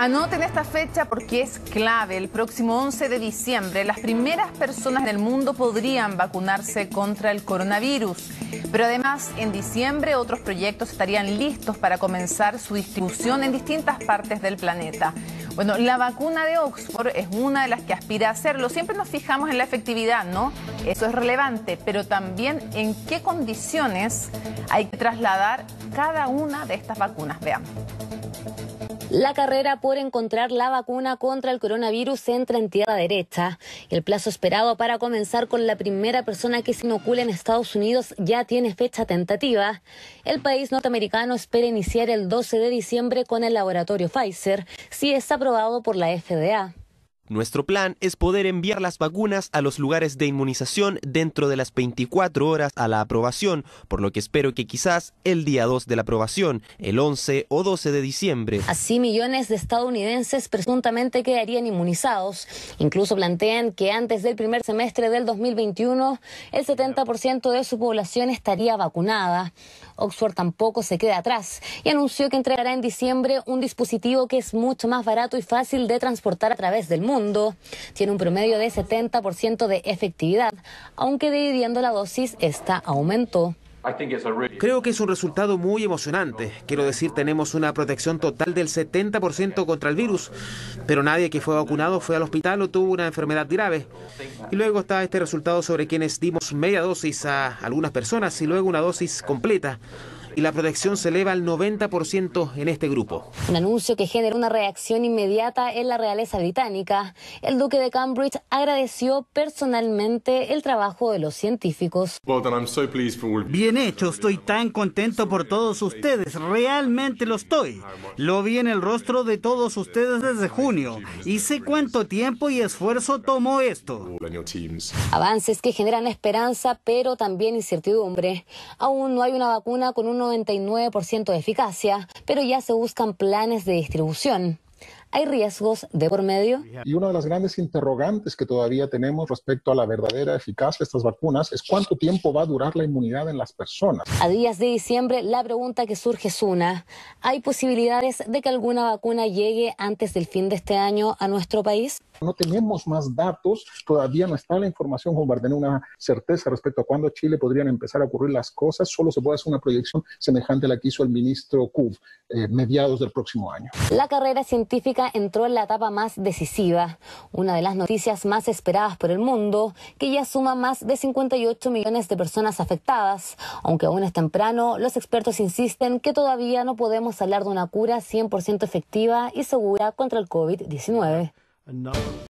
Anoten esta fecha porque es clave. El próximo 11 de diciembre, las primeras personas del mundo podrían vacunarse contra el coronavirus. Pero además, en diciembre, otros proyectos estarían listos para comenzar su distribución en distintas partes del planeta. Bueno, la vacuna de Oxford es una de las que aspira a hacerlo. Siempre nos fijamos en la efectividad, ¿no? Eso es relevante, pero también en qué condiciones hay que trasladar cada una de estas vacunas. Veamos. La carrera por encontrar la vacuna contra el coronavirus entra en tierra derecha. El plazo esperado para comenzar con la primera persona que se inocule en Estados Unidos ya tiene fecha tentativa. El país norteamericano espera iniciar el 12 de diciembre con el laboratorio Pfizer, si es aprobado por la FDA. Nuestro plan es poder enviar las vacunas a los lugares de inmunización dentro de las 24 horas a la aprobación, por lo que espero que quizás el día 2 de la aprobación, el 11 o 12 de diciembre. Así millones de estadounidenses presuntamente quedarían inmunizados. Incluso plantean que antes del primer semestre del 2021 el 70% de su población estaría vacunada. Oxford tampoco se queda atrás y anunció que entregará en diciembre un dispositivo que es mucho más barato y fácil de transportar a través del mundo tiene un promedio de 70% de efectividad, aunque dividiendo la dosis, esta aumentó. Creo que es un resultado muy emocionante. Quiero decir, tenemos una protección total del 70% contra el virus, pero nadie que fue vacunado fue al hospital o tuvo una enfermedad grave. Y luego está este resultado sobre quienes dimos media dosis a algunas personas y luego una dosis completa y la protección se eleva al 90% en este grupo. Un anuncio que genera una reacción inmediata en la realeza británica. El duque de Cambridge agradeció personalmente el trabajo de los científicos. Bien hecho, estoy tan contento por todos ustedes, realmente lo estoy. Lo vi en el rostro de todos ustedes desde junio y sé cuánto tiempo y esfuerzo tomó esto. Avances que generan esperanza, pero también incertidumbre. Aún no hay una vacuna con uno 99% de eficacia, pero ya se buscan planes de distribución hay riesgos de por medio. Y una de las grandes interrogantes que todavía tenemos respecto a la verdadera eficacia de estas vacunas es cuánto tiempo va a durar la inmunidad en las personas. A días de diciembre, la pregunta que surge es una, ¿hay posibilidades de que alguna vacuna llegue antes del fin de este año a nuestro país? No tenemos más datos, todavía no está la información con para una certeza respecto a cuándo Chile podrían empezar a ocurrir las cosas, solo se puede hacer una proyección semejante a la que hizo el ministro Kuv eh, mediados del próximo año. La carrera científica entró en la etapa más decisiva, una de las noticias más esperadas por el mundo, que ya suma más de 58 millones de personas afectadas. Aunque aún es temprano, los expertos insisten que todavía no podemos hablar de una cura 100% efectiva y segura contra el COVID-19.